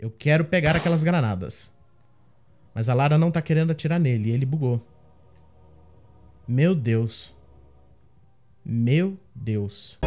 Eu quero pegar aquelas granadas. Mas a Lara não tá querendo atirar nele. E ele bugou. Meu Deus. Meu Deus.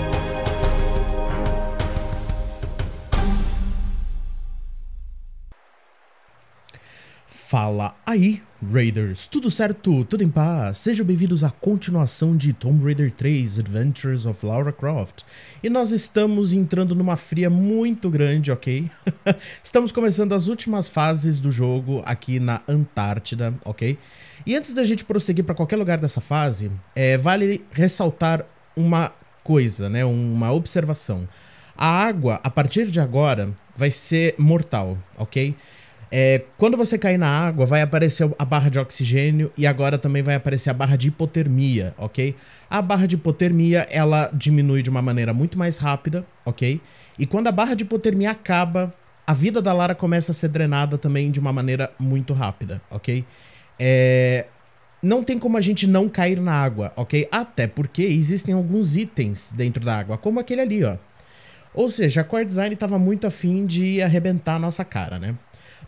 Fala aí, Raiders! Tudo certo? Tudo em paz? Sejam bem-vindos à continuação de Tomb Raider 3 Adventures of Lara Croft. E nós estamos entrando numa fria muito grande, ok? estamos começando as últimas fases do jogo aqui na Antártida, ok? E antes da gente prosseguir para qualquer lugar dessa fase, é, vale ressaltar uma coisa, né? Uma observação. A água, a partir de agora, vai ser mortal, ok? Ok? É, quando você cair na água, vai aparecer a barra de oxigênio e agora também vai aparecer a barra de hipotermia, ok? A barra de hipotermia, ela diminui de uma maneira muito mais rápida, ok? E quando a barra de hipotermia acaba, a vida da Lara começa a ser drenada também de uma maneira muito rápida, ok? É, não tem como a gente não cair na água, ok? Até porque existem alguns itens dentro da água, como aquele ali, ó. Ou seja, a Core Design estava muito afim de arrebentar a nossa cara, né?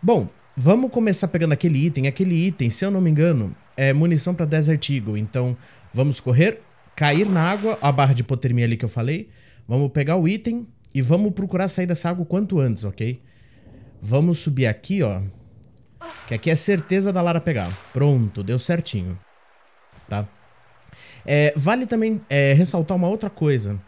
Bom, vamos começar pegando aquele item. Aquele item, se eu não me engano, é munição para Desert Eagle. Então, vamos correr, cair na água, a barra de hipotermia ali que eu falei. Vamos pegar o item e vamos procurar sair dessa água o quanto antes, ok? Vamos subir aqui, ó. Que aqui é certeza da Lara pegar. Pronto, deu certinho. Tá? É, vale também é, ressaltar uma outra coisa.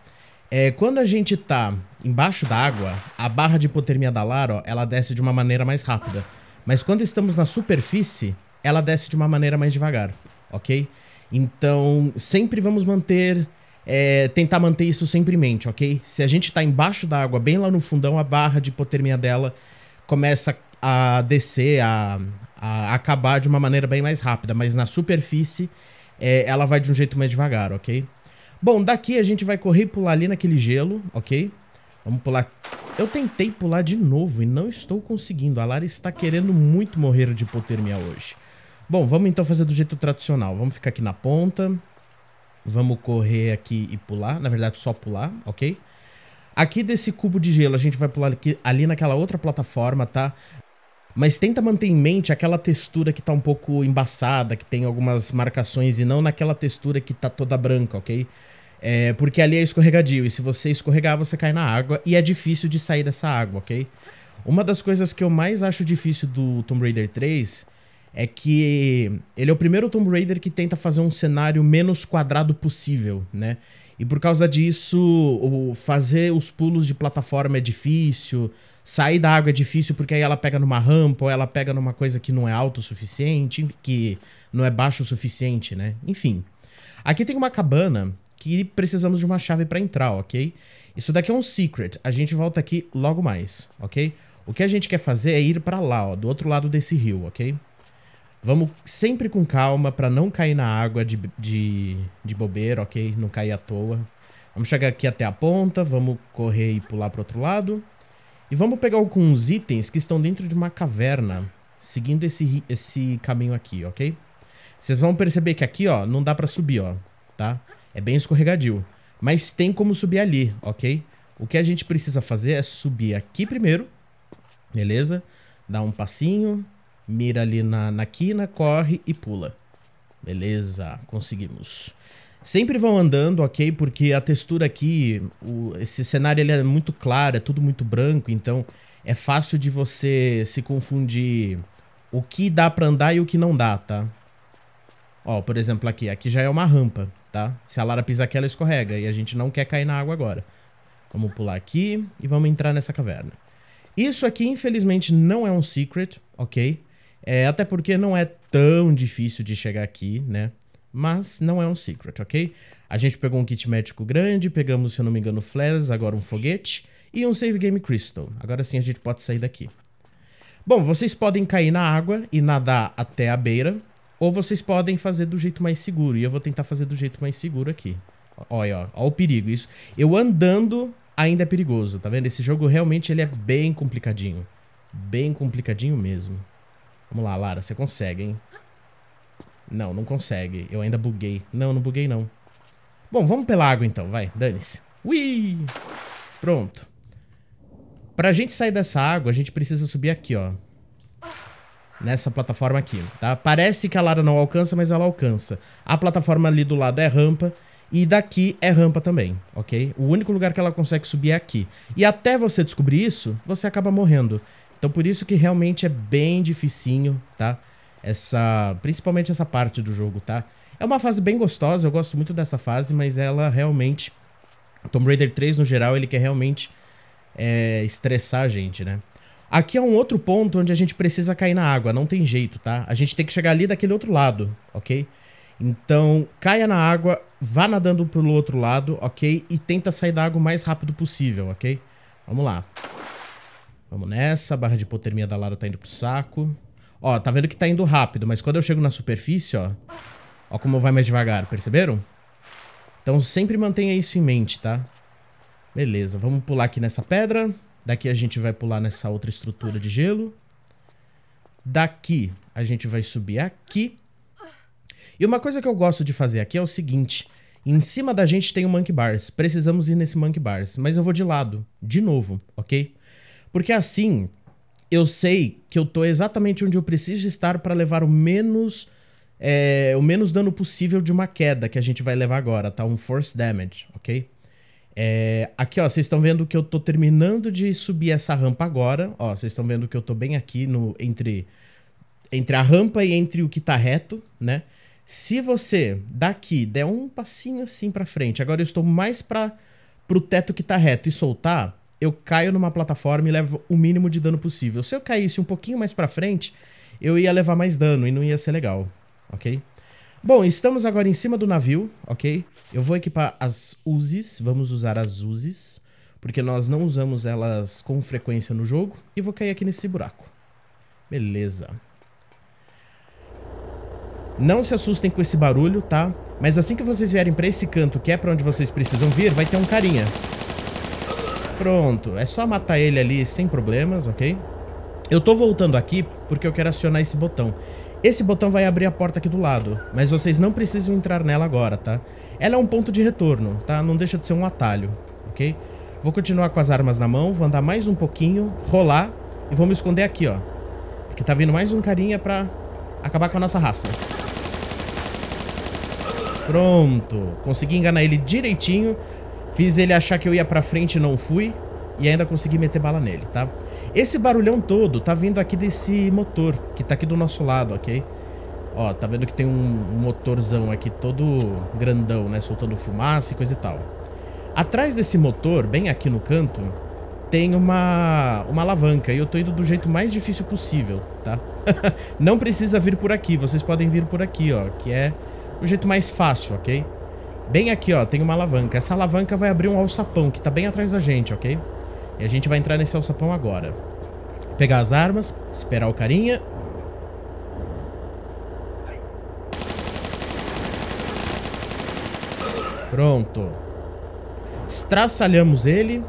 É, quando a gente tá embaixo d'água, a barra de hipotermia da Lara, ó, ela desce de uma maneira mais rápida. Mas quando estamos na superfície, ela desce de uma maneira mais devagar, ok? Então, sempre vamos manter... É, tentar manter isso sempre em mente, ok? Se a gente tá embaixo da água, bem lá no fundão, a barra de hipotermia dela começa a descer, a, a acabar de uma maneira bem mais rápida, mas na superfície é, ela vai de um jeito mais devagar, ok? Bom, daqui a gente vai correr e pular ali naquele gelo, ok? Vamos pular... Eu tentei pular de novo e não estou conseguindo. A Lara está querendo muito morrer de hipotermia hoje. Bom, vamos então fazer do jeito tradicional. Vamos ficar aqui na ponta. Vamos correr aqui e pular. Na verdade, só pular, ok? Aqui desse cubo de gelo, a gente vai pular aqui, ali naquela outra plataforma, tá? mas tenta manter em mente aquela textura que tá um pouco embaçada, que tem algumas marcações, e não naquela textura que tá toda branca, ok? É, porque ali é escorregadio, e se você escorregar, você cai na água, e é difícil de sair dessa água, ok? Uma das coisas que eu mais acho difícil do Tomb Raider 3 é que ele é o primeiro Tomb Raider que tenta fazer um cenário menos quadrado possível, né? E por causa disso, fazer os pulos de plataforma é difícil, Sair da água é difícil porque aí ela pega numa rampa ou ela pega numa coisa que não é alto o suficiente, que não é baixo o suficiente, né? Enfim. Aqui tem uma cabana que precisamos de uma chave para entrar, ok? Isso daqui é um secret. A gente volta aqui logo mais, ok? O que a gente quer fazer é ir para lá, ó, do outro lado desse rio, ok? Vamos sempre com calma para não cair na água de, de, de bobeira, ok? Não cair à toa. Vamos chegar aqui até a ponta, vamos correr e pular pro outro lado. E vamos pegar alguns itens que estão dentro de uma caverna, seguindo esse, esse caminho aqui, ok? Vocês vão perceber que aqui, ó, não dá pra subir, ó, tá? É bem escorregadio. Mas tem como subir ali, ok? O que a gente precisa fazer é subir aqui primeiro, beleza? Dá um passinho, mira ali na, na quina, corre e pula. Beleza, conseguimos. Sempre vão andando, ok? Porque a textura aqui, o, esse cenário ele é muito claro, é tudo muito branco, então é fácil de você se confundir o que dá pra andar e o que não dá, tá? Ó, por exemplo aqui, aqui já é uma rampa, tá? Se a Lara pisar aqui, ela escorrega e a gente não quer cair na água agora. Vamos pular aqui e vamos entrar nessa caverna. Isso aqui, infelizmente, não é um secret, ok? É, até porque não é tão difícil de chegar aqui, né? mas não é um secret, ok? A gente pegou um kit médico grande, pegamos, se eu não me engano, flares, agora um foguete e um save game crystal. Agora sim a gente pode sair daqui. Bom, vocês podem cair na água e nadar até a beira, ou vocês podem fazer do jeito mais seguro, e eu vou tentar fazer do jeito mais seguro aqui. Olha, ó, o perigo. Isso, eu andando ainda é perigoso, tá vendo? Esse jogo realmente ele é bem complicadinho. Bem complicadinho mesmo. Vamos lá, Lara, você consegue, hein? Não, não consegue. Eu ainda buguei. Não, não buguei não. Bom, vamos pela água então, vai. Dane-se. Ui! Pronto. Pra gente sair dessa água, a gente precisa subir aqui, ó. Nessa plataforma aqui, tá? Parece que a Lara não alcança, mas ela alcança. A plataforma ali do lado é rampa. E daqui é rampa também, ok? O único lugar que ela consegue subir é aqui. E até você descobrir isso, você acaba morrendo. Então por isso que realmente é bem dificinho, tá? essa, principalmente essa parte do jogo, tá? É uma fase bem gostosa, eu gosto muito dessa fase, mas ela realmente Tomb Raider 3 no geral, ele quer realmente é, estressar a gente, né? Aqui é um outro ponto onde a gente precisa cair na água, não tem jeito, tá? A gente tem que chegar ali daquele outro lado, ok? Então, caia na água, vá nadando pelo outro lado, ok? E tenta sair da água o mais rápido possível, ok? Vamos lá. Vamos nessa, a barra de hipotermia da Lara tá indo pro saco. Ó, tá vendo que tá indo rápido, mas quando eu chego na superfície, ó... Ó como vai mais devagar, perceberam? Então sempre mantenha isso em mente, tá? Beleza, vamos pular aqui nessa pedra. Daqui a gente vai pular nessa outra estrutura de gelo. Daqui a gente vai subir aqui. E uma coisa que eu gosto de fazer aqui é o seguinte. Em cima da gente tem o Monkey Bars. Precisamos ir nesse Monkey Bars. Mas eu vou de lado, de novo, ok? Porque assim, eu sei que eu tô exatamente onde eu preciso estar para levar o menos é, o menos dano possível de uma queda que a gente vai levar agora, tá? Um force damage, ok? É, aqui, ó, vocês estão vendo que eu tô terminando de subir essa rampa agora. Ó, vocês estão vendo que eu tô bem aqui no entre entre a rampa e entre o que tá reto, né? Se você daqui der um passinho assim para frente, agora eu estou mais para pro teto que tá reto e soltar, eu caio numa plataforma e levo o mínimo de dano possível. Se eu caísse um pouquinho mais pra frente, eu ia levar mais dano e não ia ser legal, ok? Bom, estamos agora em cima do navio, ok? Eu vou equipar as uses, vamos usar as uses, porque nós não usamos elas com frequência no jogo, e vou cair aqui nesse buraco. Beleza. Não se assustem com esse barulho, tá? Mas assim que vocês vierem pra esse canto, que é pra onde vocês precisam vir, vai ter um carinha. Pronto, é só matar ele ali sem problemas, ok? Eu tô voltando aqui porque eu quero acionar esse botão. Esse botão vai abrir a porta aqui do lado, mas vocês não precisam entrar nela agora, tá? Ela é um ponto de retorno, tá? Não deixa de ser um atalho, ok? Vou continuar com as armas na mão, vou andar mais um pouquinho, rolar e vou me esconder aqui, ó. Porque tá vindo mais um carinha pra acabar com a nossa raça. Pronto, consegui enganar ele direitinho. Fiz ele achar que eu ia pra frente e não fui. E ainda consegui meter bala nele, tá? Esse barulhão todo tá vindo aqui desse motor, que tá aqui do nosso lado, ok? Ó, tá vendo que tem um motorzão aqui todo grandão, né? Soltando fumaça e coisa e tal. Atrás desse motor, bem aqui no canto, tem uma, uma alavanca e eu tô indo do jeito mais difícil possível, tá? Não precisa vir por aqui, vocês podem vir por aqui, ó, que é o jeito mais fácil, ok? Bem aqui, ó, tem uma alavanca. Essa alavanca vai abrir um alçapão que tá bem atrás da gente, ok? E a gente vai entrar nesse alçapão agora. Pegar as armas, esperar o carinha. Pronto. Estraçalhamos ele.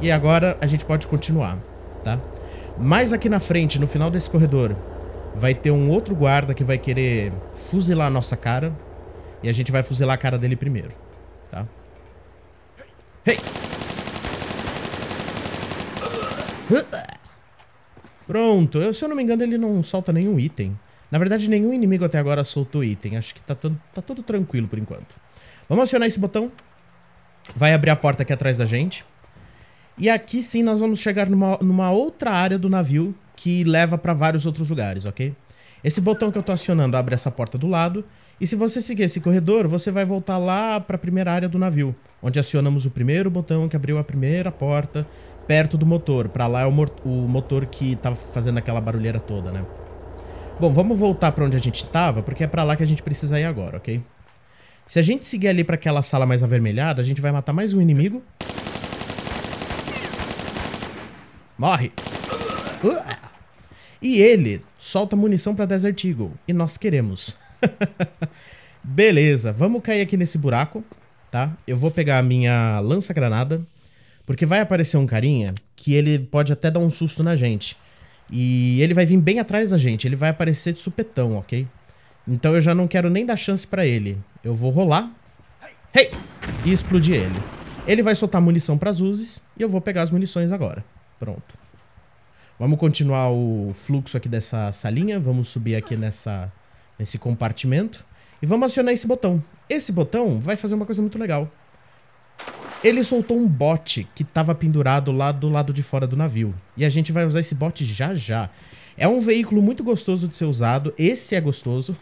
E agora a gente pode continuar, tá? Mais aqui na frente, no final desse corredor, vai ter um outro guarda que vai querer fuzilar a nossa cara. E a gente vai fuzilar a cara dele primeiro, tá? Hey! Pronto, eu, se eu não me engano ele não solta nenhum item. Na verdade nenhum inimigo até agora soltou item, acho que tá, tá tudo tranquilo por enquanto. Vamos acionar esse botão. Vai abrir a porta aqui atrás da gente. E aqui sim nós vamos chegar numa, numa outra área do navio que leva pra vários outros lugares, ok? Esse botão que eu tô acionando abre essa porta do lado e se você seguir esse corredor, você vai voltar lá para a primeira área do navio, onde acionamos o primeiro botão que abriu a primeira porta perto do motor. Para lá é o, o motor que estava tá fazendo aquela barulheira toda, né? Bom, vamos voltar para onde a gente estava, porque é para lá que a gente precisa ir agora, ok? Se a gente seguir ali para aquela sala mais avermelhada, a gente vai matar mais um inimigo. Morre! E ele solta munição para Desert Eagle, e nós queremos. Beleza, vamos cair aqui nesse buraco, tá? Eu vou pegar a minha lança-granada, porque vai aparecer um carinha que ele pode até dar um susto na gente. E ele vai vir bem atrás da gente, ele vai aparecer de supetão, ok? Então eu já não quero nem dar chance pra ele. Eu vou rolar hey! e explodir ele. Ele vai soltar munição pras uses e eu vou pegar as munições agora. Pronto. Vamos continuar o fluxo aqui dessa salinha, vamos subir aqui nessa nesse compartimento e vamos acionar esse botão. Esse botão vai fazer uma coisa muito legal. Ele soltou um bot que estava pendurado lá do lado de fora do navio. E a gente vai usar esse bot já já. É um veículo muito gostoso de ser usado. Esse é gostoso.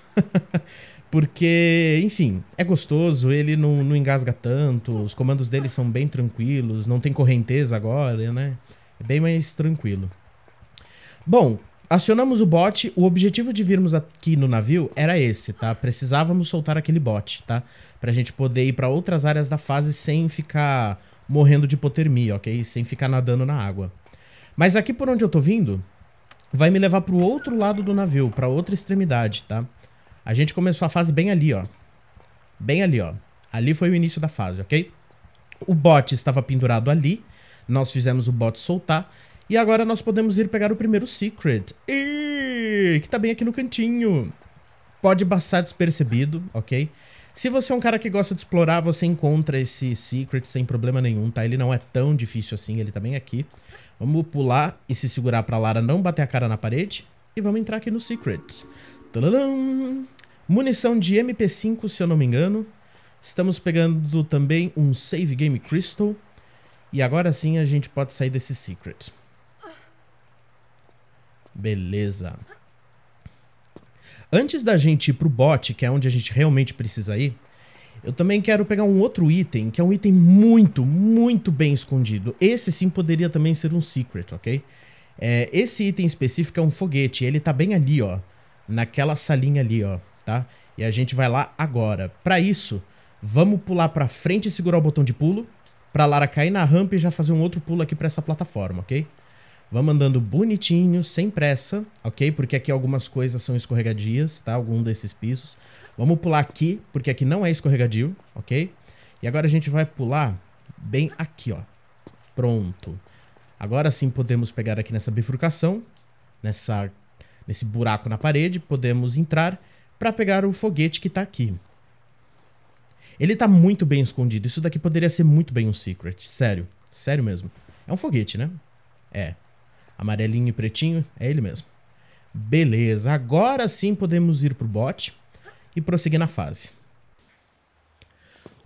porque, enfim, é gostoso, ele não, não engasga tanto, os comandos dele são bem tranquilos, não tem correnteza agora, né? É bem mais tranquilo. Bom, Acionamos o bot. O objetivo de virmos aqui no navio era esse, tá? Precisávamos soltar aquele bot, tá? Pra gente poder ir para outras áreas da fase sem ficar morrendo de hipotermia, ok? Sem ficar nadando na água. Mas aqui por onde eu tô vindo, vai me levar pro outro lado do navio, pra outra extremidade, tá? A gente começou a fase bem ali, ó. Bem ali, ó. Ali foi o início da fase, ok? O bot estava pendurado ali. Nós fizemos o bot soltar. E agora nós podemos ir pegar o primeiro Secret. E... Que tá bem aqui no cantinho. Pode passar despercebido, ok? Se você é um cara que gosta de explorar, você encontra esse Secret sem problema nenhum, tá? Ele não é tão difícil assim, ele tá bem aqui. Vamos pular e se segurar pra Lara não bater a cara na parede. E vamos entrar aqui no Secret. Tadadam! Munição de MP5, se eu não me engano. Estamos pegando também um Save Game Crystal. E agora sim a gente pode sair desse Secret. Beleza. Antes da gente ir pro bot, que é onde a gente realmente precisa ir, eu também quero pegar um outro item, que é um item muito, muito bem escondido. Esse sim poderia também ser um secret, ok? É, esse item específico é um foguete, ele tá bem ali, ó. Naquela salinha ali, ó, tá? E a gente vai lá agora. Para isso, vamos pular pra frente e segurar o botão de pulo, pra Lara cair na rampa e já fazer um outro pulo aqui pra essa plataforma, ok? Vá mandando bonitinho, sem pressa, ok? Porque aqui algumas coisas são escorregadias, tá? Algum desses pisos. Vamos pular aqui, porque aqui não é escorregadio, ok? E agora a gente vai pular bem aqui, ó. Pronto. Agora sim podemos pegar aqui nessa bifurcação, nessa, nesse buraco na parede, podemos entrar para pegar o foguete que tá aqui. Ele tá muito bem escondido. Isso daqui poderia ser muito bem um secret. Sério. Sério mesmo. É um foguete, né? É amarelinho e pretinho, é ele mesmo. Beleza, agora sim podemos ir pro bot e prosseguir na fase.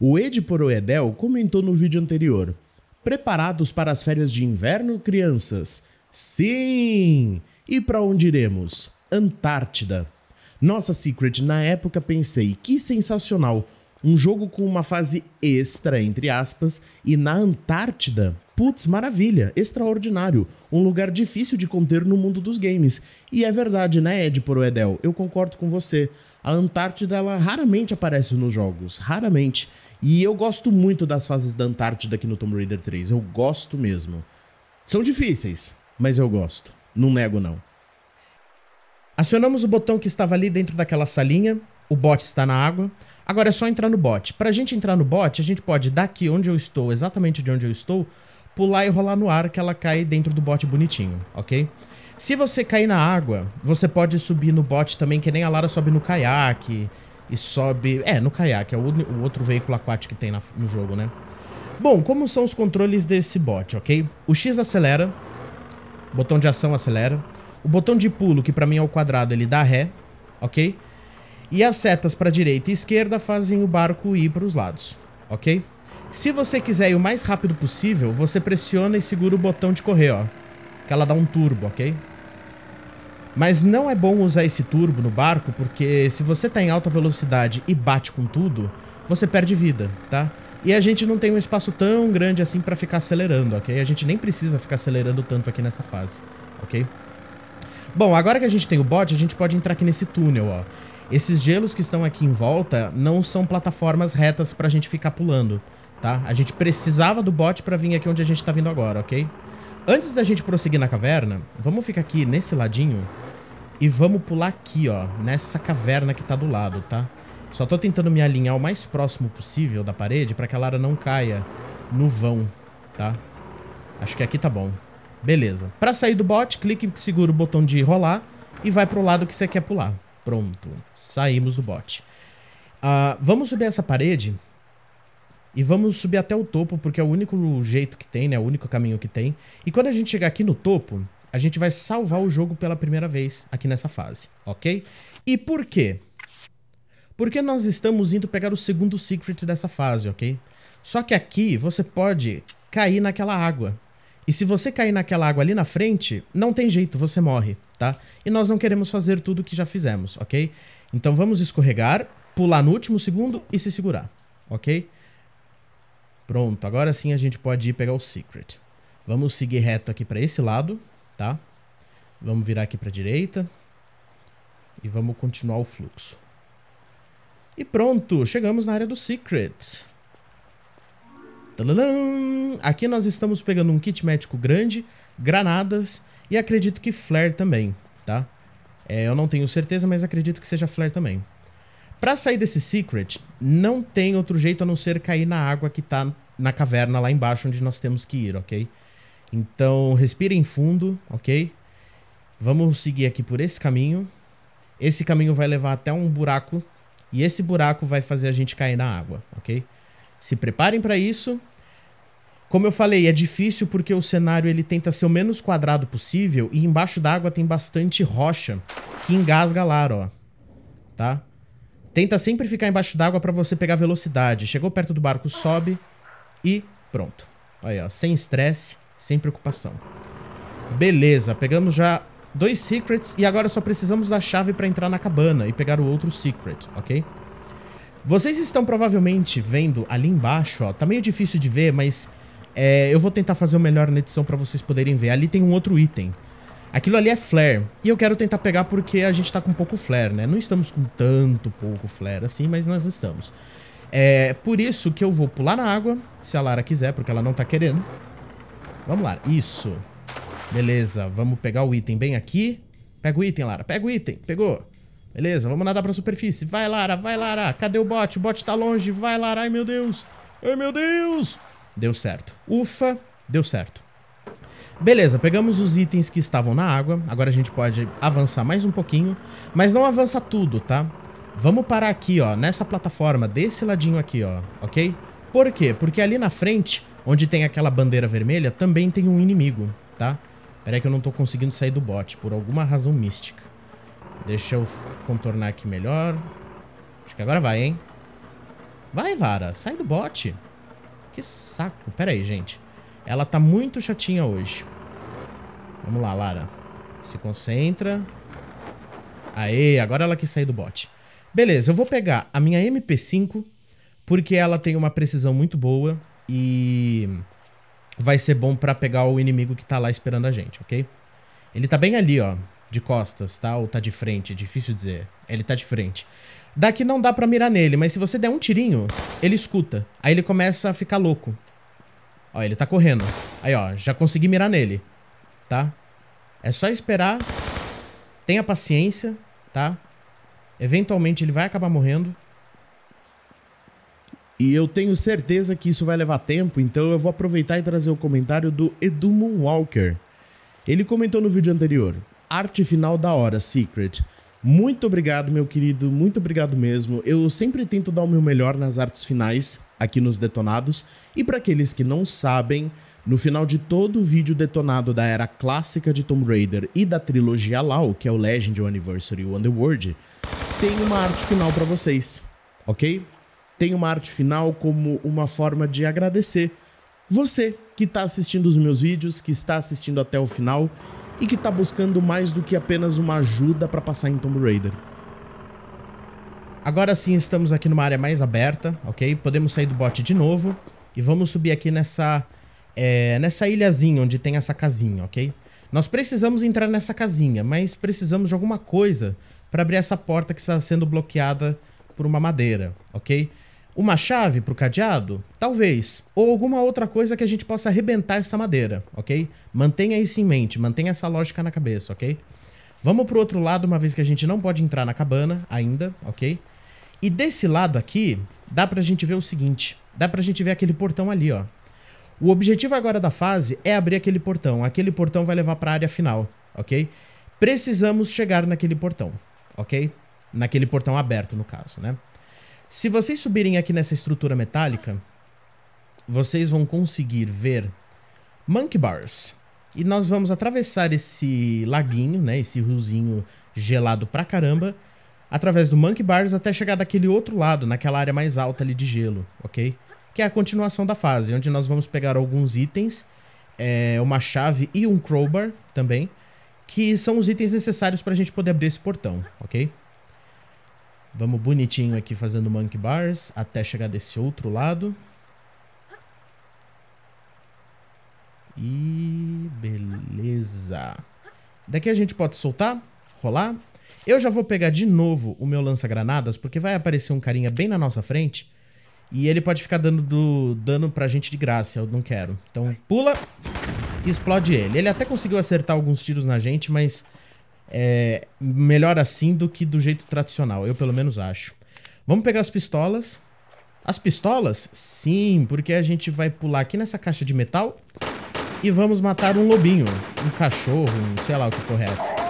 O Ed Poroedel comentou no vídeo anterior, preparados para as férias de inverno, crianças? Sim! E para onde iremos? Antártida. Nossa Secret, na época pensei, que sensacional, um jogo com uma fase extra, entre aspas, e na Antártida? Putz, maravilha, extraordinário, um lugar difícil de conter no mundo dos games. E é verdade, né, Ed por Edel? Eu concordo com você. A Antártida ela raramente aparece nos jogos, raramente. E eu gosto muito das fases da Antártida aqui no Tomb Raider 3, eu gosto mesmo. São difíceis, mas eu gosto. Não nego não. Acionamos o botão que estava ali dentro daquela salinha, o bot está na água. Agora é só entrar no bot. Para a gente entrar no bot, a gente pode daqui onde eu estou, exatamente de onde eu estou, pular e rolar no ar que ela cai dentro do bote bonitinho, ok? Se você cair na água, você pode subir no bote também, que nem a Lara sobe no caiaque e sobe... É, no caiaque, é o, o outro veículo aquático que tem na, no jogo, né? Bom, como são os controles desse bote, ok? O X acelera, o botão de ação acelera, o botão de pulo, que pra mim é o quadrado, ele dá ré, ok? E as setas para direita e esquerda fazem o barco ir para os lados, ok? Se você quiser ir o mais rápido possível, você pressiona e segura o botão de correr, ó. Que ela dá um turbo, ok? Mas não é bom usar esse turbo no barco, porque se você tá em alta velocidade e bate com tudo, você perde vida, tá? E a gente não tem um espaço tão grande assim para ficar acelerando, ok? A gente nem precisa ficar acelerando tanto aqui nessa fase, ok? Bom, agora que a gente tem o bot, a gente pode entrar aqui nesse túnel, ó. Esses gelos que estão aqui em volta não são plataformas retas pra gente ficar pulando tá? A gente precisava do bot pra vir aqui onde a gente tá vindo agora, ok? Antes da gente prosseguir na caverna, vamos ficar aqui nesse ladinho e vamos pular aqui, ó, nessa caverna que tá do lado, tá? Só tô tentando me alinhar o mais próximo possível da parede pra que a Lara não caia no vão, tá? Acho que aqui tá bom. Beleza. Pra sair do bot, clique e segura o botão de rolar e vai pro lado que você quer pular. Pronto. Saímos do bot. Uh, ah, vamos subir essa parede e vamos subir até o topo, porque é o único jeito que tem, né? É o único caminho que tem. E quando a gente chegar aqui no topo, a gente vai salvar o jogo pela primeira vez aqui nessa fase, ok? E por quê? Porque nós estamos indo pegar o segundo secret dessa fase, ok? Só que aqui você pode cair naquela água. E se você cair naquela água ali na frente, não tem jeito, você morre, tá? E nós não queremos fazer tudo o que já fizemos, ok? Então vamos escorregar, pular no último segundo e se segurar, ok? Pronto, agora sim a gente pode ir pegar o Secret. Vamos seguir reto aqui para esse lado, tá? Vamos virar aqui para a direita. E vamos continuar o fluxo. E pronto, chegamos na área do Secret. Tadadam! Aqui nós estamos pegando um kit médico grande, granadas e acredito que flare também, tá? É, eu não tenho certeza, mas acredito que seja flare também. Para sair desse secret, não tem outro jeito a não ser cair na água que tá na caverna lá embaixo onde nós temos que ir, ok? Então, respirem fundo, ok? Vamos seguir aqui por esse caminho. Esse caminho vai levar até um buraco e esse buraco vai fazer a gente cair na água, ok? Se preparem para isso. Como eu falei, é difícil porque o cenário ele tenta ser o menos quadrado possível e embaixo d'água tem bastante rocha que engasga lá, ó. Tá? Tenta sempre ficar embaixo d'água para você pegar velocidade. Chegou perto do barco, sobe e pronto. Aí, ó, sem estresse, sem preocupação. Beleza, pegamos já dois secrets e agora só precisamos da chave para entrar na cabana e pegar o outro secret, ok? Vocês estão provavelmente vendo ali embaixo, ó, tá meio difícil de ver, mas é, eu vou tentar fazer o melhor na edição para vocês poderem ver. Ali tem um outro item. Aquilo ali é flare. E eu quero tentar pegar porque a gente tá com pouco flare, né? Não estamos com tanto pouco flare assim, mas nós estamos. É por isso que eu vou pular na água, se a Lara quiser, porque ela não tá querendo. Vamos lá, isso. Beleza, vamos pegar o item bem aqui. Pega o item, Lara, pega o item, pegou. Beleza, vamos nadar pra superfície. Vai, Lara, vai, Lara. Cadê o bot? O bot tá longe. Vai, Lara. Ai, meu Deus. Ai, meu Deus. Deu certo. Ufa, deu certo. Beleza, pegamos os itens que estavam na água. Agora a gente pode avançar mais um pouquinho. Mas não avança tudo, tá? Vamos parar aqui, ó, nessa plataforma, desse ladinho aqui, ó, ok? Por quê? Porque ali na frente, onde tem aquela bandeira vermelha, também tem um inimigo, tá? Peraí que eu não tô conseguindo sair do bot, por alguma razão mística. Deixa eu contornar aqui melhor. Acho que agora vai, hein? Vai, Lara, sai do bot. Que saco. Peraí, gente. Ela tá muito chatinha hoje. Vamos lá, Lara. Se concentra. Aê, agora ela quis sair do bot. Beleza, eu vou pegar a minha MP5, porque ela tem uma precisão muito boa e vai ser bom pra pegar o inimigo que tá lá esperando a gente, ok? Ele tá bem ali, ó, de costas, tá? Ou tá de frente, difícil dizer. Ele tá de frente. Daqui não dá pra mirar nele, mas se você der um tirinho, ele escuta. Aí ele começa a ficar louco. Ó, ele tá correndo. Aí, ó, já consegui mirar nele, tá? É só esperar. Tenha paciência, tá? Eventualmente ele vai acabar morrendo. E eu tenho certeza que isso vai levar tempo, então eu vou aproveitar e trazer o comentário do Edu Moonwalker. Ele comentou no vídeo anterior: Arte final da hora, Secret. Muito obrigado, meu querido, muito obrigado mesmo. Eu sempre tento dar o meu melhor nas artes finais, aqui nos Detonados. E para aqueles que não sabem, no final de todo o vídeo detonado da era clássica de Tomb Raider e da trilogia Law, que é o Legend, o Anniversary e o Underworld, tem uma arte final para vocês, ok? Tem uma arte final como uma forma de agradecer você que está assistindo os meus vídeos, que está assistindo até o final e que está buscando mais do que apenas uma ajuda para passar em Tomb Raider. Agora sim estamos aqui numa área mais aberta, ok? Podemos sair do bote de novo e vamos subir aqui nessa, é, nessa ilhazinha onde tem essa casinha, ok? Nós precisamos entrar nessa casinha, mas precisamos de alguma coisa para abrir essa porta que está sendo bloqueada por uma madeira, ok? Uma chave para o cadeado? Talvez. Ou alguma outra coisa que a gente possa arrebentar essa madeira, ok? Mantenha isso em mente, mantenha essa lógica na cabeça, ok? Vamos pro outro lado, uma vez que a gente não pode entrar na cabana ainda, ok? E desse lado aqui, dá pra gente ver o seguinte. Dá pra gente ver aquele portão ali, ó. O objetivo agora da fase é abrir aquele portão. Aquele portão vai levar pra área final, ok? Precisamos chegar naquele portão, ok? Naquele portão aberto, no caso, né? Se vocês subirem aqui nessa estrutura metálica, vocês vão conseguir ver Monkey Bars. E nós vamos atravessar esse laguinho, né? Esse riozinho gelado pra caramba através do Monkey Bars até chegar daquele outro lado, naquela área mais alta ali de gelo, ok? Que é a continuação da fase, onde nós vamos pegar alguns itens, é, uma chave e um crowbar também, que são os itens necessários para a gente poder abrir esse portão, ok? Vamos bonitinho aqui fazendo Monkey Bars até chegar desse outro lado. E beleza. Daqui a gente pode soltar, rolar eu já vou pegar de novo o meu lança-granadas, porque vai aparecer um carinha bem na nossa frente. E ele pode ficar dando do, dano pra gente de graça, eu não quero. Então pula e explode ele. Ele até conseguiu acertar alguns tiros na gente, mas é melhor assim do que do jeito tradicional, eu pelo menos acho. Vamos pegar as pistolas. As pistolas? Sim, porque a gente vai pular aqui nessa caixa de metal e vamos matar um lobinho, um cachorro, um sei lá o que porra é essa.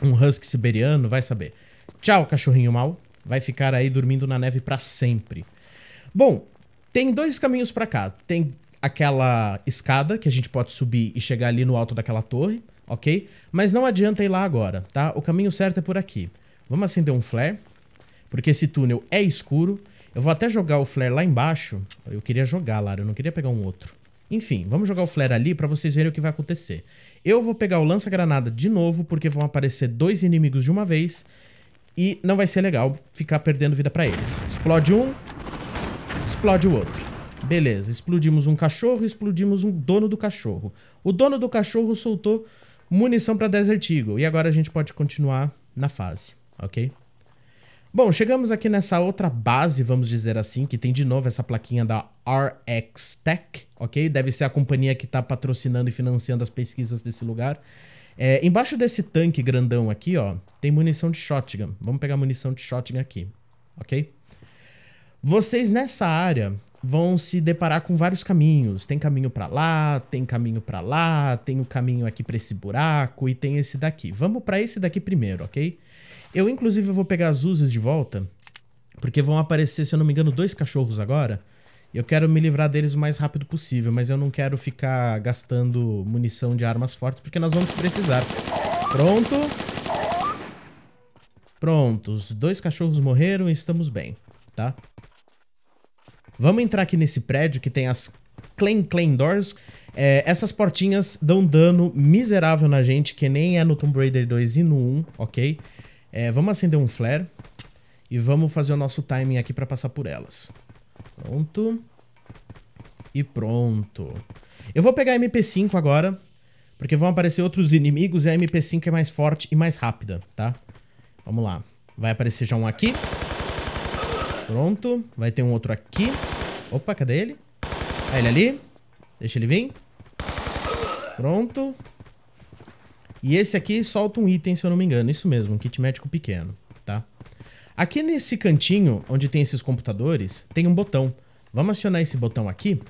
Um husky siberiano, vai saber. Tchau, cachorrinho mal. Vai ficar aí dormindo na neve para sempre. Bom, tem dois caminhos para cá. Tem aquela escada que a gente pode subir e chegar ali no alto daquela torre, ok? Mas não adianta ir lá agora, tá? O caminho certo é por aqui. Vamos acender um flare, porque esse túnel é escuro. Eu vou até jogar o flare lá embaixo. Eu queria jogar, Lara, eu não queria pegar um outro. Enfim, vamos jogar o flare ali para vocês verem o que vai acontecer. Eu vou pegar o lança-granada de novo, porque vão aparecer dois inimigos de uma vez. E não vai ser legal ficar perdendo vida pra eles. Explode um, explode o outro. Beleza, explodimos um cachorro, explodimos um dono do cachorro. O dono do cachorro soltou munição pra Desert Eagle. E agora a gente pode continuar na fase, ok? Bom, chegamos aqui nessa outra base, vamos dizer assim, que tem de novo essa plaquinha da RX Tech, ok? Deve ser a companhia que está patrocinando e financiando as pesquisas desse lugar. É, embaixo desse tanque grandão aqui, ó, tem munição de shotgun. Vamos pegar munição de shotgun aqui, ok? Vocês nessa área vão se deparar com vários caminhos. Tem caminho para lá, tem caminho para lá, tem o um caminho aqui para esse buraco e tem esse daqui. Vamos para esse daqui primeiro, ok? Eu, inclusive, vou pegar as uses de volta, porque vão aparecer, se eu não me engano, dois cachorros agora. Eu quero me livrar deles o mais rápido possível, mas eu não quero ficar gastando munição de armas fortes, porque nós vamos precisar. Pronto. Prontos. Dois cachorros morreram e estamos bem, tá? Vamos entrar aqui nesse prédio que tem as Clan Clan Doors. É, essas portinhas dão dano miserável na gente, que nem é no Tomb Raider 2 e no 1, ok? Ok? É, vamos acender um flare e vamos fazer o nosso timing aqui para passar por elas. Pronto. E pronto. Eu vou pegar a MP5 agora, porque vão aparecer outros inimigos e a MP5 é mais forte e mais rápida, tá? Vamos lá. Vai aparecer já um aqui. Pronto. Vai ter um outro aqui. Opa, cadê ele? Ah, é ele ali. Deixa ele vir. Pronto. E esse aqui solta um item, se eu não me engano. Isso mesmo, um kit médico pequeno, tá? Aqui nesse cantinho, onde tem esses computadores, tem um botão. Vamos acionar esse botão aqui?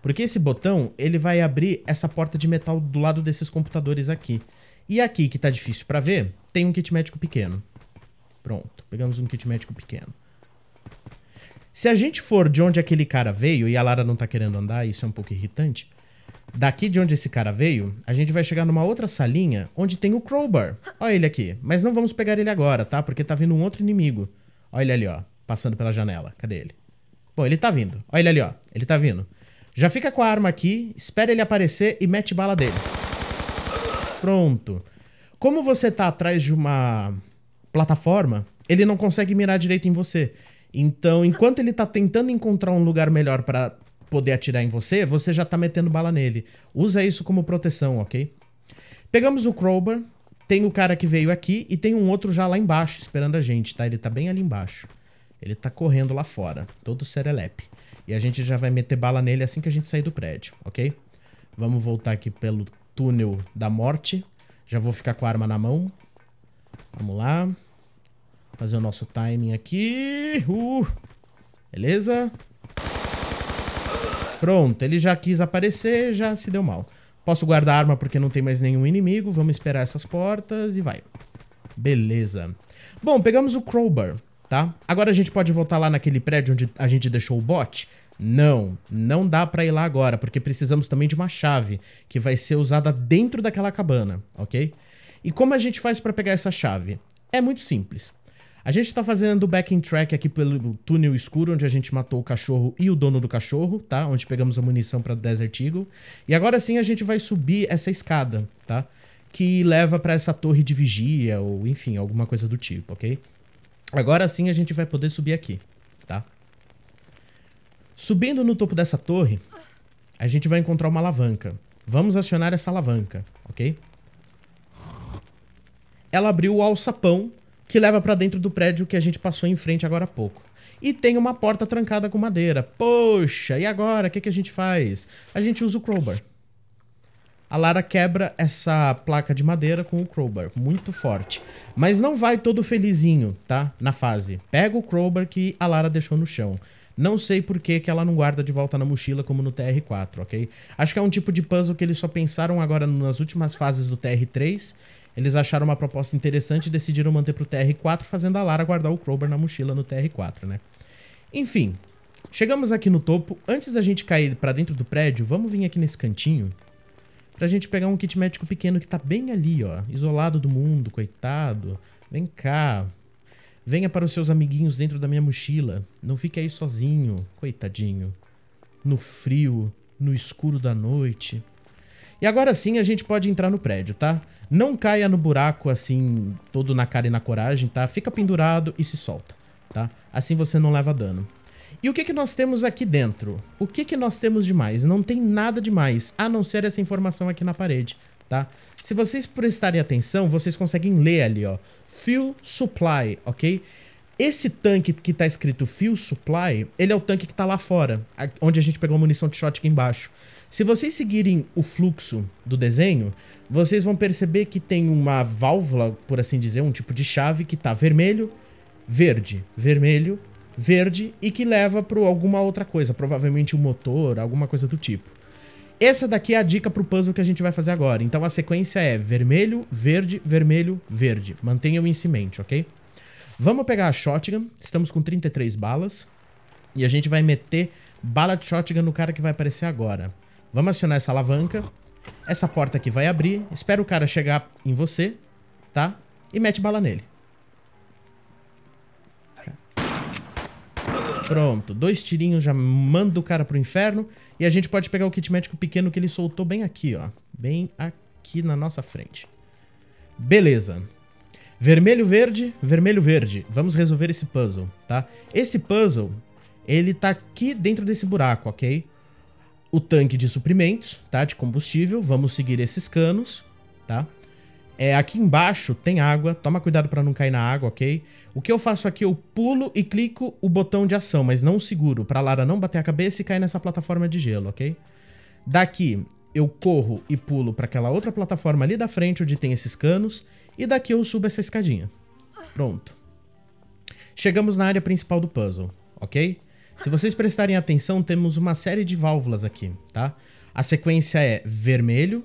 Porque esse botão, ele vai abrir essa porta de metal do lado desses computadores aqui. E aqui, que tá difícil pra ver, tem um kit médico pequeno. Pronto, pegamos um kit médico pequeno. Se a gente for de onde aquele cara veio, e a Lara não tá querendo andar, isso é um pouco irritante... Daqui de onde esse cara veio, a gente vai chegar numa outra salinha onde tem o Crowbar. Olha ele aqui. Mas não vamos pegar ele agora, tá? Porque tá vindo um outro inimigo. Olha ele ali, ó. Passando pela janela. Cadê ele? Bom, ele tá vindo. Olha ele ali, ó. Ele tá vindo. Já fica com a arma aqui, espera ele aparecer e mete bala dele. Pronto. Como você tá atrás de uma plataforma, ele não consegue mirar direito em você. Então, enquanto ele tá tentando encontrar um lugar melhor para poder atirar em você, você já tá metendo bala nele. Usa isso como proteção, ok? Pegamos o Crowbar, tem o cara que veio aqui e tem um outro já lá embaixo esperando a gente, tá? Ele tá bem ali embaixo. Ele tá correndo lá fora, todo serelepe. E a gente já vai meter bala nele assim que a gente sair do prédio, ok? Vamos voltar aqui pelo túnel da morte. Já vou ficar com a arma na mão. Vamos lá. Fazer o nosso timing aqui. Uh! Beleza? Pronto, ele já quis aparecer, já se deu mal. Posso guardar a arma porque não tem mais nenhum inimigo. Vamos esperar essas portas e vai. Beleza. Bom, pegamos o crowbar, tá? Agora a gente pode voltar lá naquele prédio onde a gente deixou o bot? Não, não dá pra ir lá agora, porque precisamos também de uma chave, que vai ser usada dentro daquela cabana, ok? E como a gente faz pra pegar essa chave? É muito simples. A gente tá fazendo backing track aqui pelo túnel escuro, onde a gente matou o cachorro e o dono do cachorro, tá? Onde pegamos a munição para Desert Eagle. E agora sim a gente vai subir essa escada, tá? Que leva para essa torre de vigia, ou enfim, alguma coisa do tipo, ok? Agora sim a gente vai poder subir aqui, tá? Subindo no topo dessa torre, a gente vai encontrar uma alavanca. Vamos acionar essa alavanca, ok? Ela abriu o alçapão que leva para dentro do prédio que a gente passou em frente agora há pouco. E tem uma porta trancada com madeira. Poxa, e agora? O que, que a gente faz? A gente usa o crowbar. A Lara quebra essa placa de madeira com o crowbar, muito forte. Mas não vai todo felizinho, tá? Na fase. Pega o crowbar que a Lara deixou no chão. Não sei por que, que ela não guarda de volta na mochila como no TR4, ok? Acho que é um tipo de puzzle que eles só pensaram agora nas últimas fases do TR3 eles acharam uma proposta interessante e decidiram manter pro TR4, fazendo a Lara guardar o Crowbar na mochila no TR4, né? Enfim, chegamos aqui no topo. Antes da gente cair para dentro do prédio, vamos vir aqui nesse cantinho pra gente pegar um kit médico pequeno que tá bem ali, ó. Isolado do mundo, coitado. Vem cá. Venha para os seus amiguinhos dentro da minha mochila. Não fique aí sozinho, coitadinho. No frio, no escuro da noite. E agora sim a gente pode entrar no prédio, tá? Não caia no buraco assim, todo na cara e na coragem, tá? Fica pendurado e se solta, tá? Assim você não leva dano. E o que, que nós temos aqui dentro? O que, que nós temos de mais? Não tem nada de mais, a não ser essa informação aqui na parede, tá? Se vocês prestarem atenção, vocês conseguem ler ali, ó. Fuel Supply, ok? Esse tanque que tá escrito Fuel Supply, ele é o tanque que tá lá fora, onde a gente pegou a munição de shot aqui embaixo. Se vocês seguirem o fluxo do desenho, vocês vão perceber que tem uma válvula, por assim dizer, um tipo de chave que tá vermelho, verde, vermelho, verde e que leva para alguma outra coisa, provavelmente um motor, alguma coisa do tipo. Essa daqui é a dica pro puzzle que a gente vai fazer agora. Então a sequência é vermelho, verde, vermelho, verde. Mantenham em cimento, ok? Vamos pegar a shotgun, estamos com 33 balas. E a gente vai meter bala de shotgun no cara que vai aparecer agora. Vamos acionar essa alavanca. Essa porta aqui vai abrir. Espera o cara chegar em você, tá? E mete bala nele. Pronto, dois tirinhos já manda o cara pro inferno. E a gente pode pegar o kit médico pequeno que ele soltou bem aqui, ó. Bem aqui na nossa frente. Beleza. Vermelho, verde, vermelho, verde. Vamos resolver esse puzzle, tá? Esse puzzle, ele tá aqui dentro desse buraco, ok? o tanque de suprimentos, tá? De combustível. Vamos seguir esses canos, tá? É, aqui embaixo tem água, toma cuidado para não cair na água, ok? O que eu faço aqui, eu pulo e clico o botão de ação, mas não seguro, para Lara não bater a cabeça e cair nessa plataforma de gelo, ok? Daqui eu corro e pulo para aquela outra plataforma ali da frente, onde tem esses canos, e daqui eu subo essa escadinha. Pronto. Chegamos na área principal do puzzle, ok? Se vocês prestarem atenção, temos uma série de válvulas aqui, tá? A sequência é vermelho,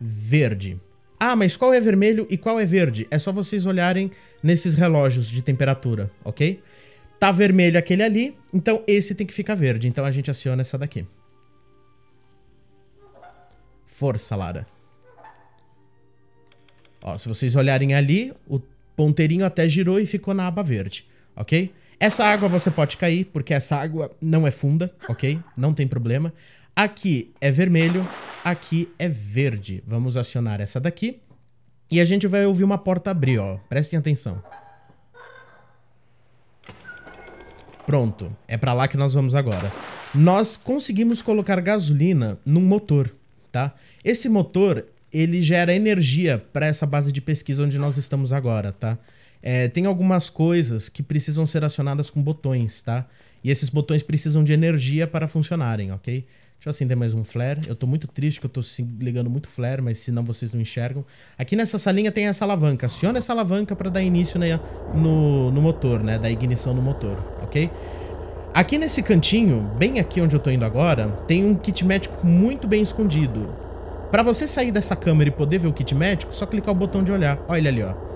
verde. Ah, mas qual é vermelho e qual é verde? É só vocês olharem nesses relógios de temperatura, ok? Tá vermelho aquele ali, então esse tem que ficar verde. Então a gente aciona essa daqui. Força, Lara. Ó, se vocês olharem ali, o ponteirinho até girou e ficou na aba verde, ok? Essa água você pode cair, porque essa água não é funda, ok? Não tem problema. Aqui é vermelho, aqui é verde. Vamos acionar essa daqui. E a gente vai ouvir uma porta abrir, ó. Prestem atenção. Pronto, é para lá que nós vamos agora. Nós conseguimos colocar gasolina num motor, tá? Esse motor, ele gera energia para essa base de pesquisa onde nós estamos agora, tá? É, tem algumas coisas que precisam ser acionadas com botões, tá? E esses botões precisam de energia para funcionarem, ok? Deixa eu acender mais um flare. Eu tô muito triste que eu tô ligando muito flare, mas senão vocês não enxergam. Aqui nessa salinha tem essa alavanca. Aciona essa alavanca para dar início né, no, no motor, né? Da ignição no motor, ok? Aqui nesse cantinho, bem aqui onde eu tô indo agora, tem um kit médico muito bem escondido. Para você sair dessa câmera e poder ver o kit médico, só clicar o botão de olhar. Olha ele ali, ó.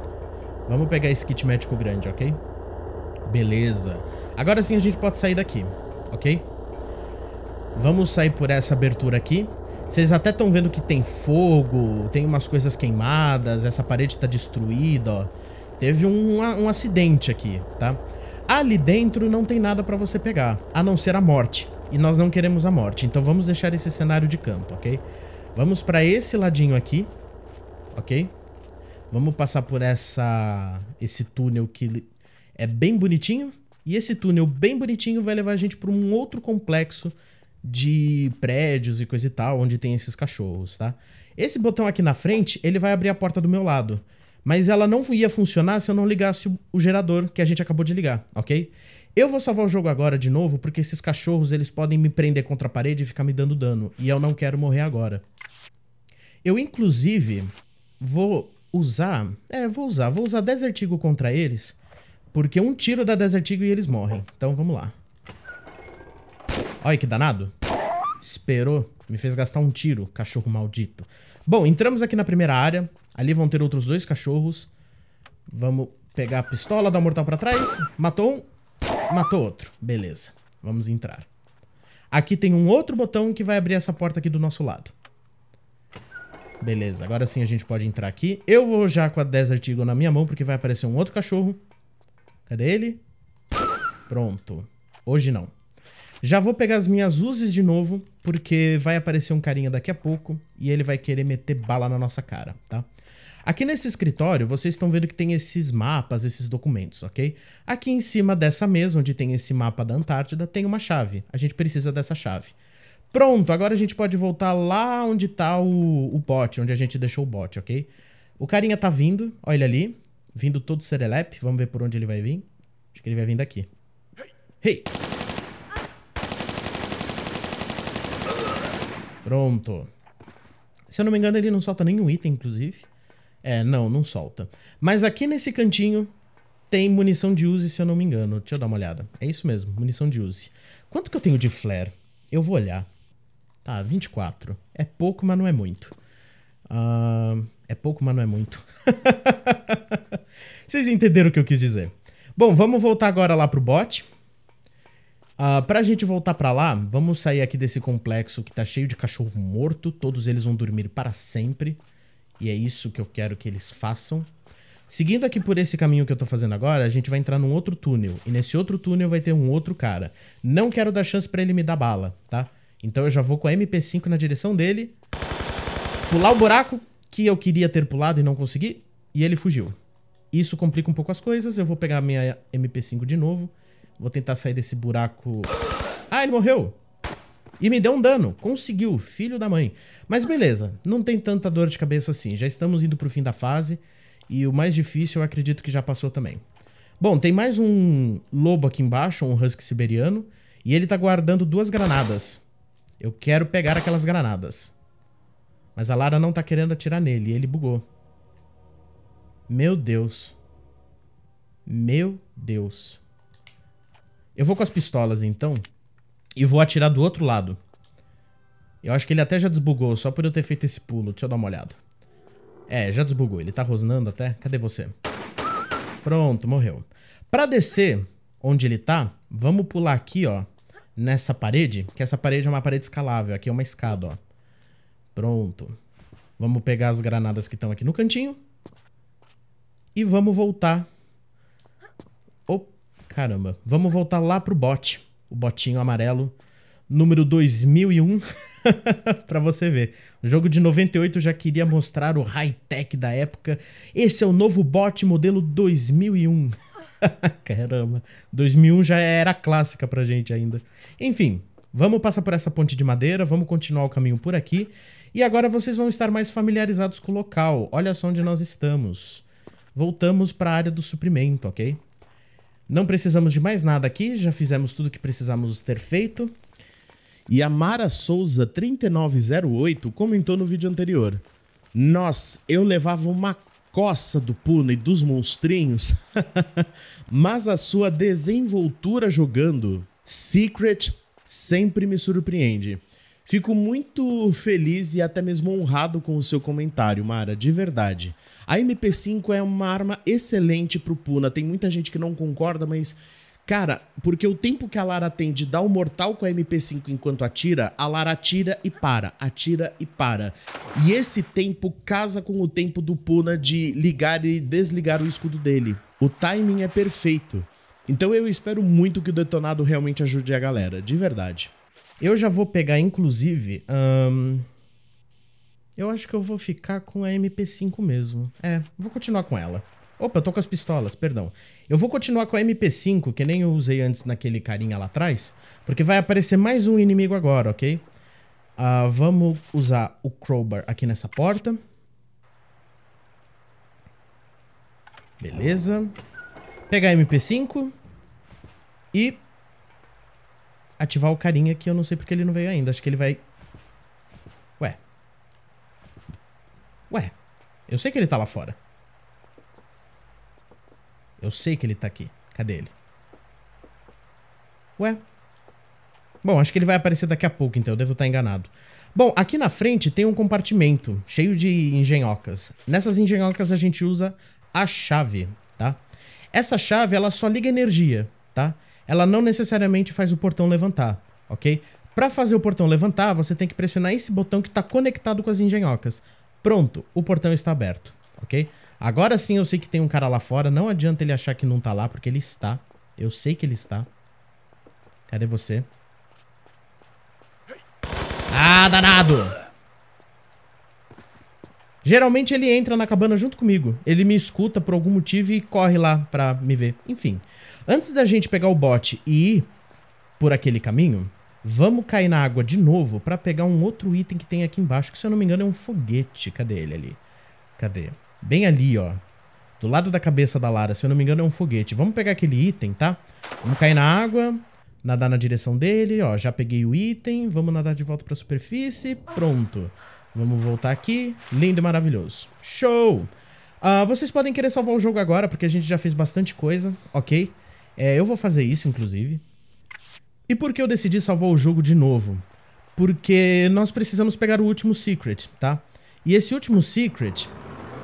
Vamos pegar esse kit médico grande, ok? Beleza. Agora sim a gente pode sair daqui, ok? Vamos sair por essa abertura aqui. Vocês até estão vendo que tem fogo, tem umas coisas queimadas, essa parede tá destruída, ó. Teve um, um acidente aqui, tá? Ali dentro não tem nada pra você pegar, a não ser a morte. E nós não queremos a morte, então vamos deixar esse cenário de canto, ok? Vamos pra esse ladinho aqui, ok? Vamos passar por essa esse túnel que é bem bonitinho. E esse túnel bem bonitinho vai levar a gente para um outro complexo de prédios e coisa e tal, onde tem esses cachorros, tá? Esse botão aqui na frente, ele vai abrir a porta do meu lado. Mas ela não ia funcionar se eu não ligasse o, o gerador que a gente acabou de ligar, ok? Eu vou salvar o jogo agora de novo, porque esses cachorros, eles podem me prender contra a parede e ficar me dando dano. E eu não quero morrer agora. Eu, inclusive, vou usar. É, vou usar. Vou usar Desertigo contra eles. Porque um tiro dá Desertigo e eles morrem. Então vamos lá. Olha que danado. Esperou. Me fez gastar um tiro, cachorro maldito. Bom, entramos aqui na primeira área. Ali vão ter outros dois cachorros. Vamos pegar a pistola, dar um mortal pra trás. Matou um. Matou outro. Beleza. Vamos entrar. Aqui tem um outro botão que vai abrir essa porta aqui do nosso lado. Beleza, agora sim a gente pode entrar aqui. Eu vou já com a Desert Eagle na minha mão, porque vai aparecer um outro cachorro. Cadê ele? Pronto. Hoje não. Já vou pegar as minhas uses de novo, porque vai aparecer um carinha daqui a pouco e ele vai querer meter bala na nossa cara, tá? Aqui nesse escritório, vocês estão vendo que tem esses mapas, esses documentos, ok? Aqui em cima dessa mesa, onde tem esse mapa da Antártida, tem uma chave. A gente precisa dessa chave. Pronto, agora a gente pode voltar lá onde tá o, o bot, onde a gente deixou o bot, ok? O carinha tá vindo, olha ele ali. Vindo todo serelepe. Vamos ver por onde ele vai vir. Acho que ele vai vir daqui. Hey! Pronto. Se eu não me engano, ele não solta nenhum item, inclusive. É, não, não solta. Mas aqui nesse cantinho tem munição de use, se eu não me engano. Deixa eu dar uma olhada. É isso mesmo, munição de use. Quanto que eu tenho de flare? Eu vou olhar. Tá, 24. É pouco, mas não é muito. Uh, é pouco, mas não é muito. Vocês entenderam o que eu quis dizer. Bom, vamos voltar agora lá pro bot. Uh, ah, pra gente voltar para lá, vamos sair aqui desse complexo que tá cheio de cachorro morto. Todos eles vão dormir para sempre. E é isso que eu quero que eles façam. Seguindo aqui por esse caminho que eu tô fazendo agora, a gente vai entrar num outro túnel. E nesse outro túnel vai ter um outro cara. Não quero dar chance para ele me dar bala, tá? Então eu já vou com a MP5 na direção dele. Pular o buraco que eu queria ter pulado e não consegui. E ele fugiu. Isso complica um pouco as coisas. Eu vou pegar minha MP5 de novo. Vou tentar sair desse buraco... Ah, ele morreu! E me deu um dano. Conseguiu, filho da mãe. Mas beleza, não tem tanta dor de cabeça assim. Já estamos indo pro fim da fase. E o mais difícil eu acredito que já passou também. Bom, tem mais um lobo aqui embaixo, um husky siberiano. E ele tá guardando duas granadas. Eu quero pegar aquelas granadas. Mas a Lara não tá querendo atirar nele. E ele bugou. Meu Deus. Meu Deus. Eu vou com as pistolas, então. E vou atirar do outro lado. Eu acho que ele até já desbugou, só por eu ter feito esse pulo. Deixa eu dar uma olhada. É, já desbugou. Ele tá rosnando até. Cadê você? Pronto, morreu. Pra descer onde ele tá, vamos pular aqui, ó nessa parede, que essa parede é uma parede escalável. Aqui é uma escada, ó. Pronto. Vamos pegar as granadas que estão aqui no cantinho. E vamos voltar... Oh, caramba. Vamos voltar lá pro bot. O botinho amarelo, número 2001, para você ver. O jogo de 98 já queria mostrar o high-tech da época. Esse é o novo bot modelo 2001. Caramba. 2001 já era clássica pra gente ainda. Enfim, vamos passar por essa ponte de madeira, vamos continuar o caminho por aqui. E agora vocês vão estar mais familiarizados com o local. Olha só onde nós estamos. Voltamos para a área do suprimento, ok? Não precisamos de mais nada aqui, já fizemos tudo que precisamos ter feito. E a Mara Souza 3908 comentou no vídeo anterior: Nós, eu levava uma coça do Puna e dos monstrinhos, mas a sua desenvoltura jogando Secret sempre me surpreende. Fico muito feliz e até mesmo honrado com o seu comentário, Mara, de verdade. A MP5 é uma arma excelente pro Puna. Tem muita gente que não concorda, mas Cara, porque o tempo que a Lara tem de dar o mortal com a MP5 enquanto atira, a Lara atira e para, atira e para. E esse tempo casa com o tempo do Puna de ligar e desligar o escudo dele. O timing é perfeito. Então eu espero muito que o detonado realmente ajude a galera, de verdade. Eu já vou pegar, inclusive. Eu acho que eu vou ficar com a MP5 mesmo. É, vou continuar com ela. Opa, eu tô com as pistolas, perdão. Eu vou continuar com a MP5, que nem eu usei antes naquele carinha lá atrás, porque vai aparecer mais um inimigo agora, ok? Uh, vamos usar o crowbar aqui nessa porta. Beleza. Pegar a MP5. E ativar o carinha que eu não sei porque ele não veio ainda. Acho que ele vai... Ué. Ué. Eu sei que ele tá lá fora. Eu sei que ele tá aqui. Cadê ele? Ué? Bom, acho que ele vai aparecer daqui a pouco, então eu devo estar enganado. Bom, aqui na frente tem um compartimento cheio de engenhocas. Nessas engenhocas a gente usa a chave, tá? Essa chave, ela só liga energia, tá? Ela não necessariamente faz o portão levantar, ok? Para fazer o portão levantar, você tem que pressionar esse botão que está conectado com as engenhocas. Pronto, o portão está aberto, ok? Agora sim eu sei que tem um cara lá fora. Não adianta ele achar que não tá lá, porque ele está. Eu sei que ele está. Cadê você? Ah, danado! Geralmente ele entra na cabana junto comigo. Ele me escuta por algum motivo e corre lá pra me ver. Enfim, antes da gente pegar o bote e ir por aquele caminho, vamos cair na água de novo pra pegar um outro item que tem aqui embaixo, que se eu não me engano é um foguete. Cadê ele ali? Cadê? Bem ali, ó. Do lado da cabeça da Lara, se eu não me engano, é um foguete. Vamos pegar aquele item, tá? Vamos cair na água, nadar na direção dele, ó. Já peguei o item, vamos nadar de volta pra superfície. Pronto. Vamos voltar aqui. Lindo e maravilhoso. Show! Uh, vocês podem querer salvar o jogo agora, porque a gente já fez bastante coisa, ok? É, eu vou fazer isso, inclusive. E por que eu decidi salvar o jogo de novo? Porque nós precisamos pegar o último secret, tá? E esse último secret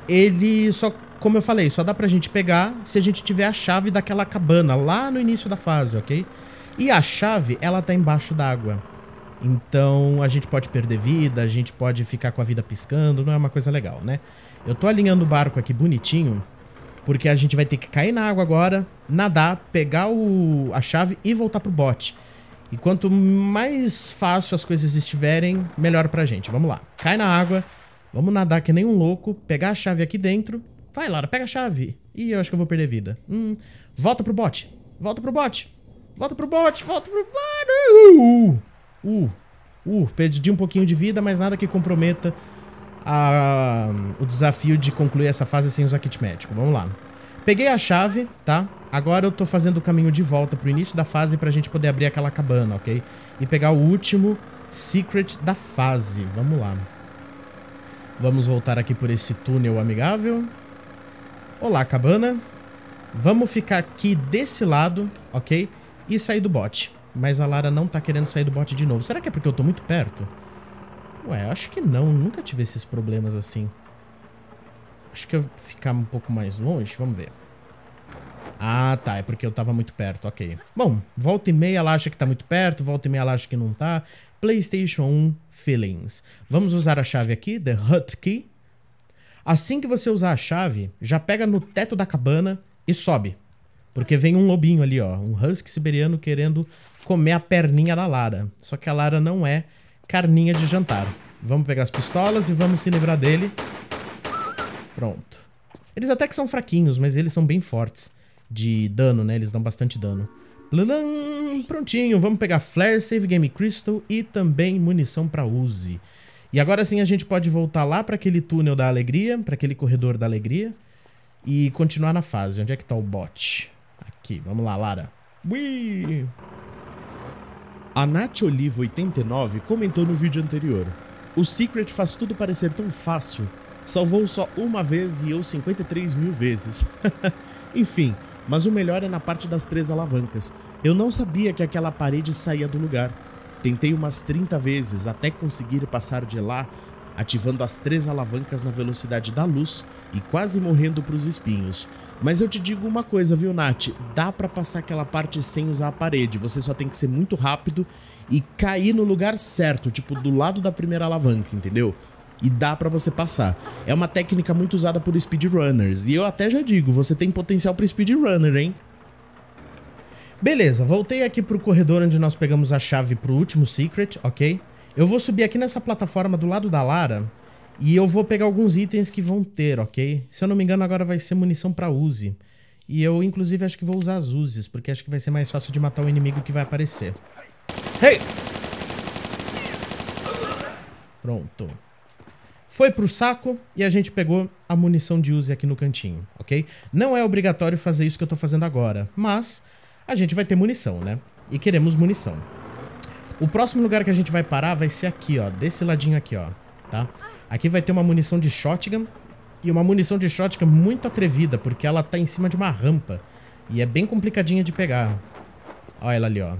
ele só, como eu falei, só dá pra gente pegar se a gente tiver a chave daquela cabana lá no início da fase, ok? E a chave, ela tá embaixo d'água. Então a gente pode perder vida, a gente pode ficar com a vida piscando, não é uma coisa legal, né? Eu tô alinhando o barco aqui bonitinho, porque a gente vai ter que cair na água agora, nadar, pegar o, a chave e voltar pro bote. E quanto mais fácil as coisas estiverem, melhor pra gente. Vamos lá. Cai na água. Vamos nadar que nem um louco, pegar a chave aqui dentro. Vai, Lara, pega a chave. Ih, eu acho que eu vou perder vida. Hum, volta pro bote. Volta pro bote. Volta pro bote, volta pro bote. Uh, uh, uh, uh perdi um pouquinho de vida, mas nada que comprometa a, ah, o desafio de concluir essa fase sem usar kit médico. Vamos lá. Peguei a chave, tá? Agora eu tô fazendo o caminho de volta pro início da fase pra gente poder abrir aquela cabana, ok? E pegar o último secret da fase. Vamos lá. Vamos voltar aqui por esse túnel amigável. Olá, cabana. Vamos ficar aqui desse lado, ok? E sair do bote. Mas a Lara não tá querendo sair do bote de novo. Será que é porque eu tô muito perto? Ué, acho que não. Nunca tive esses problemas assim. Acho que eu ficar um pouco mais longe. Vamos ver. Ah, tá. É porque eu tava muito perto. Ok. Bom, volta e meia ela acha que tá muito perto. Volta e meia ela acha que não tá. PlayStation 1 Feelings. Vamos usar a chave aqui, the Hut Key. Assim que você usar a chave, já pega no teto da cabana e sobe. Porque vem um lobinho ali, ó, um husky siberiano querendo comer a perninha da Lara. Só que a Lara não é carninha de jantar. Vamos pegar as pistolas e vamos se livrar dele. Pronto. Eles até que são fraquinhos, mas eles são bem fortes de dano, né? Eles dão bastante dano prontinho, vamos pegar Flare, Save Game Crystal e também munição para Uzi. E agora sim a gente pode voltar lá para aquele túnel da alegria, para aquele corredor da alegria e continuar na fase. Onde é que tá o bot? Aqui, vamos lá, Lara. Ui! A Nath 89 comentou no vídeo anterior. O Secret faz tudo parecer tão fácil. Salvou só uma vez e eu 53 mil vezes. Enfim, mas o melhor é na parte das três alavancas. Eu não sabia que aquela parede saía do lugar. Tentei umas 30 vezes até conseguir passar de lá, ativando as três alavancas na velocidade da luz e quase morrendo para os espinhos. Mas eu te digo uma coisa, viu, Nath? Dá para passar aquela parte sem usar a parede. Você só tem que ser muito rápido e cair no lugar certo, tipo do lado da primeira alavanca, entendeu? E dá para você passar. É uma técnica muito usada por speedrunners. E eu até já digo, você tem potencial para speedrunner, hein? Beleza, voltei aqui pro corredor onde nós pegamos a chave pro último secret, ok? Eu vou subir aqui nessa plataforma do lado da Lara e eu vou pegar alguns itens que vão ter, ok? Se eu não me engano, agora vai ser munição pra Uzi. E eu, inclusive, acho que vou usar as Uzis, porque acho que vai ser mais fácil de matar o inimigo que vai aparecer. Hey! Pronto. Foi pro saco e a gente pegou a munição de Uzi aqui no cantinho, ok? Não é obrigatório fazer isso que eu tô fazendo agora, mas a gente vai ter munição, né? E queremos munição. O próximo lugar que a gente vai parar vai ser aqui, ó. Desse ladinho aqui, ó. Tá? Aqui vai ter uma munição de shotgun. E uma munição de shotgun muito atrevida, porque ela tá em cima de uma rampa. E é bem complicadinha de pegar. Olha ela ali, ó.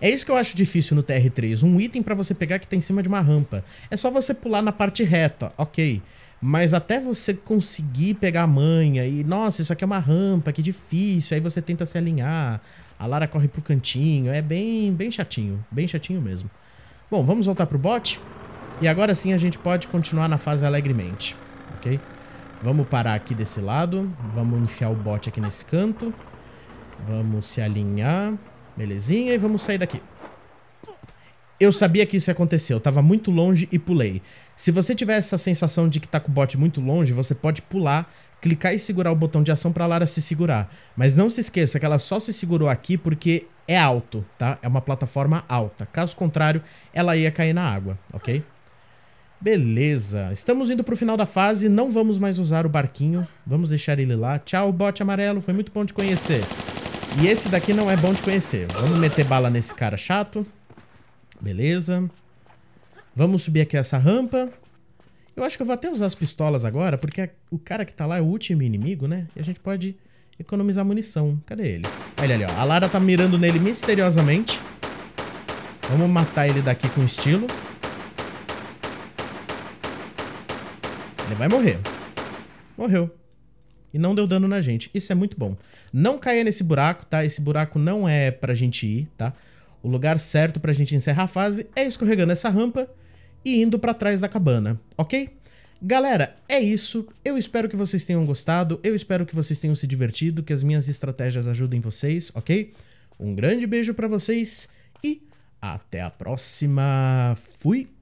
É isso que eu acho difícil no TR3. Um item pra você pegar que tá em cima de uma rampa. É só você pular na parte reta, ok. Mas até você conseguir pegar a manha e... Nossa, isso aqui é uma rampa, que difícil. Aí você tenta se alinhar. A Lara corre pro cantinho. É bem, bem chatinho. Bem chatinho mesmo. Bom, vamos voltar pro bot. E agora sim a gente pode continuar na fase alegremente. Ok? Vamos parar aqui desse lado. Vamos enfiar o bot aqui nesse canto. Vamos se alinhar. Belezinha. E vamos sair daqui. Eu sabia que isso ia acontecer. Eu tava muito longe e pulei. Se você tiver essa sensação de que tá com o bot muito longe, você pode pular, clicar e segurar o botão de ação para Lara se segurar. Mas não se esqueça que ela só se segurou aqui porque é alto, tá? É uma plataforma alta. Caso contrário, ela ia cair na água, ok? Beleza. Estamos indo pro final da fase, não vamos mais usar o barquinho. Vamos deixar ele lá. Tchau, bot amarelo, foi muito bom te conhecer. E esse daqui não é bom de conhecer. Vamos meter bala nesse cara chato. Beleza. Vamos subir aqui essa rampa. Eu acho que eu vou até usar as pistolas agora, porque o cara que tá lá é o último inimigo, né? E a gente pode economizar munição. Cadê ele? Olha ali, ó. A Lara tá mirando nele misteriosamente. Vamos matar ele daqui com estilo. Ele vai morrer. Morreu. E não deu dano na gente. Isso é muito bom. Não caia nesse buraco, tá? Esse buraco não é pra gente ir, tá? O lugar certo pra gente encerrar a fase é escorregando essa rampa e indo para trás da cabana, ok? Galera, é isso. Eu espero que vocês tenham gostado, eu espero que vocês tenham se divertido, que as minhas estratégias ajudem vocês, ok? Um grande beijo para vocês e até a próxima. Fui!